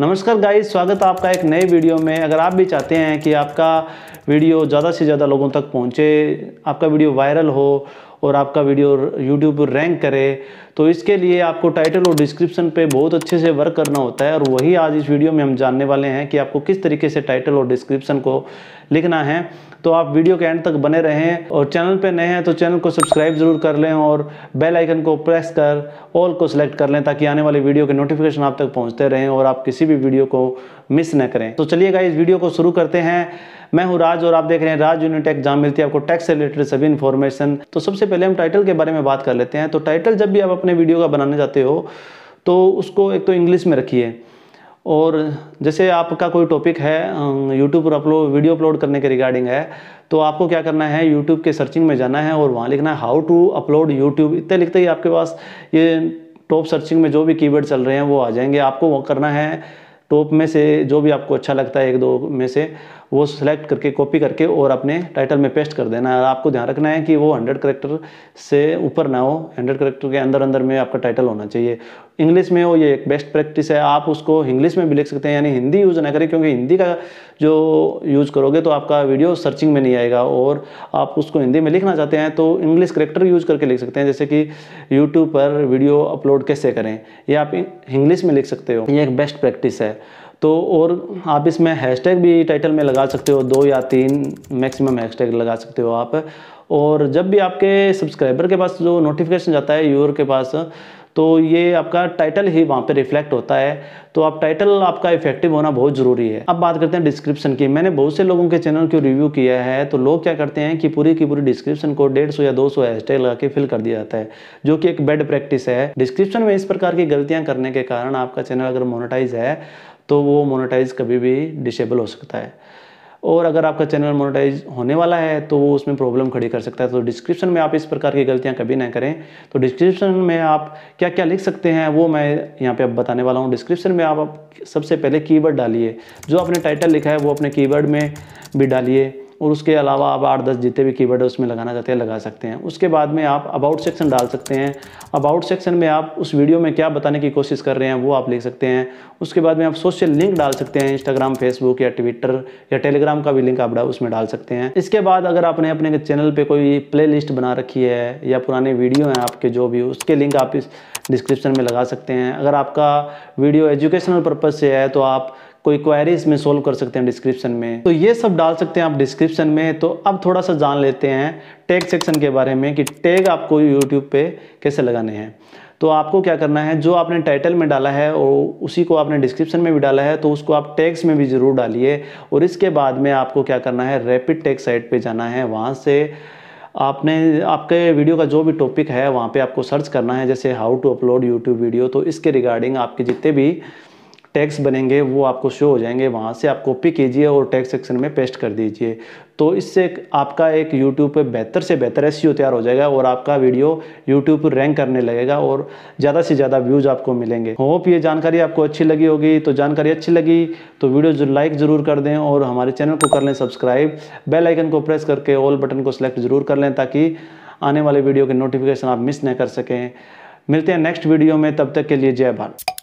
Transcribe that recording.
नमस्कार गाइस स्वागत है आपका एक नए वीडियो में अगर आप भी चाहते हैं कि आपका वीडियो ज़्यादा से ज़्यादा लोगों तक पहुंचे आपका वीडियो वायरल हो और आपका वीडियो यूट्यूब पर रैंक करे तो इसके लिए आपको टाइटल और डिस्क्रिप्शन पे बहुत अच्छे से वर्क करना होता है और वही आज इस वीडियो में हम जानने वाले हैं कि आपको किस तरीके से टाइटल और डिस्क्रिप्शन को लिखना है तो आप वीडियो के एंड तक बने रहें और चैनल पे नए हैं तो चैनल को सब्सक्राइब जरूर कर लें और बेल आइकन को प्रेस कर ऑल को सिलेक्ट कर लें ताकि आने वाली वीडियो के नोटिफिकेशन आप तक पहुंचते रहें और आप किसी भी वीडियो को मिस ना करें तो चलिएगा इस वीडियो को शुरू करते हैं मैं हूं राज और आप देख रहे हैं राज यूनिट एग्जाम मिलती है आपको टैक्स से रिलेटेड सभी इन्फॉर्मेशन तो सबसे पहले हम टाइटल के बारे में बात कर लेते हैं तो टाइटल जब भी आप अपने वीडियो का बनाने जाते हो तो उसको एक तो इंग्लिश में रखिए और जैसे आपका कोई टॉपिक है यूट्यूब अं, पर अपलोड वीडियो अपलोड करने के रिगार्डिंग है तो आपको क्या करना है यूट्यूब के सर्चिंग में जाना है और वहाँ लिखना है हाउ टू अपलोड यूट्यूब इतने लिखते ही आपके पास ये टॉप सर्चिंग में जो भी कीवर्ड चल रहे हैं वो आ जाएंगे आपको वो करना है टॉप में से जो भी आपको अच्छा लगता है एक दो में से वो सेलेक्ट करके कॉपी करके और अपने टाइटल में पेस्ट कर देना है और आपको ध्यान रखना है कि वो हंड्रेड करेक्टर से ऊपर ना हो हंड्रेड करेक्टर के अंदर अंदर में आपका टाइटल होना चाहिए इंग्लिश में हो ये एक बेस्ट प्रैक्टिस है आप उसको इंग्लिश में भी लिख सकते हैं यानी हिंदी यूज़ ना करें क्योंकि हिंदी का जो यूज़ करोगे तो आपका वीडियो सर्चिंग में नहीं आएगा और आप उसको हिंदी में लिखना चाहते हैं तो इंग्लिश करेक्टर यूज़ करके लिख सकते हैं जैसे कि यूट्यूब पर वीडियो अपलोड कैसे करें यह आप इंग्लिश में लिख सकते हो ये एक बेस्ट प्रैक्टिस है तो और आप इसमें हैशटैग भी टाइटल में लगा सकते हो दो या तीन मैक्सिमम हैशटैग लगा सकते हो आप और जब भी आपके सब्सक्राइबर के पास जो नोटिफिकेशन जाता है यूर के पास तो ये आपका टाइटल ही वहाँ पे रिफ्लेक्ट होता है तो आप टाइटल आपका इफेक्टिव होना बहुत ज़रूरी है अब बात करते हैं डिस्क्रिप्शन की मैंने बहुत से लोगों के चैनल को रिव्यू किया है तो लोग क्या करते हैं कि पूरी की पूरी डिस्क्रिप्शन को डेढ़ सौ या दो सौ हैशटैग लगा के फिल कर दिया जाता है जो कि एक बेड प्रैक्टिस है डिस्क्रिप्शन में इस प्रकार की गलतियाँ करने के कारण आपका चैनल अगर मोनिटाइज है तो वो मोनेटाइज कभी भी डिसेबल हो सकता है और अगर आपका चैनल मोनेटाइज होने वाला है तो वो उसमें प्रॉब्लम खड़ी कर सकता है तो डिस्क्रिप्शन में आप इस प्रकार की गलतियां कभी ना करें तो डिस्क्रिप्शन में आप क्या क्या लिख सकते हैं वो मैं यहाँ पे अब बताने वाला हूँ डिस्क्रिप्शन में आप, सबसे पहले कीवर्ड डालिए जो आपने टाइटल लिखा है वो अपने कीवर्ड में भी डालिए और उसके अलावा आप आठ दस जितने भी कीवर्ड है उसमें लगाना चाहते हैं लगा सकते हैं उसके बाद में आप अबाउट सेक्शन डाल सकते हैं अबाउट सेक्शन में आप उस वीडियो में क्या बताने की कोशिश कर रहे हैं वो आप लिख सकते हैं उसके बाद में आप सोशल लिंक डाल सकते हैं इंस्टाग्राम फेसबुक या ट्विटर या टेलीग्राम का भी लिंक आप उसमें डाल सकते हैं इसके बाद अगर आपने अपने चैनल पर कोई प्ले लिस्ट बना रखी है या पुराने वीडियो हैं आपके जो भी उसके लिंक आप इस डिस्क्रिप्शन में लगा सकते हैं अगर आपका वीडियो एजुकेशनल पर्पज़ से है तो आप कोई क्वेरी इसमें सोल्व कर सकते हैं डिस्क्रिप्शन में तो ये सब डाल सकते हैं आप डिस्क्रिप्शन में तो अब थोड़ा सा जान लेते हैं टैग सेक्शन के बारे में कि टैग आपको यूट्यूब पे कैसे लगाने हैं तो आपको क्या करना है जो आपने टाइटल में डाला है और उसी को आपने डिस्क्रिप्शन में भी डाला है तो उसको आप टैग्स में भी ज़रूर डालिए और इसके बाद में आपको क्या करना है रैपिड टैग साइट पे जाना है वहाँ से आपने आपके वीडियो का जो भी टॉपिक है वहाँ पे आपको सर्च करना है जैसे how to upload YouTube video तो इसके रिगार्डिंग आपके जितने भी टैक्स बनेंगे वो आपको शो हो जाएंगे वहाँ से आप कॉपी कीजिए और टैक्स सेक्शन में पेस्ट कर दीजिए तो इससे आपका एक यूट्यूब पे बेहतर से बेहतर एस e तैयार हो जाएगा और आपका वीडियो यूट्यूब पर रैंक करने लगेगा और ज़्यादा से ज़्यादा व्यूज़ आपको मिलेंगे होप ये जानकारी आपको अच्छी लगी होगी तो जानकारी अच्छी लगी तो वीडियो जो लाइक ज़रूर कर दें और हमारे चैनल को कर लें सब्सक्राइब बेलाइकन को प्रेस करके ऑल बटन को सिलेक्ट ज़रूर कर लें ताकि आने वाले वीडियो के नोटिफिकेशन आप मिस नहीं कर सकें मिलते हैं नेक्स्ट वीडियो में तब तक के लिए जय भारत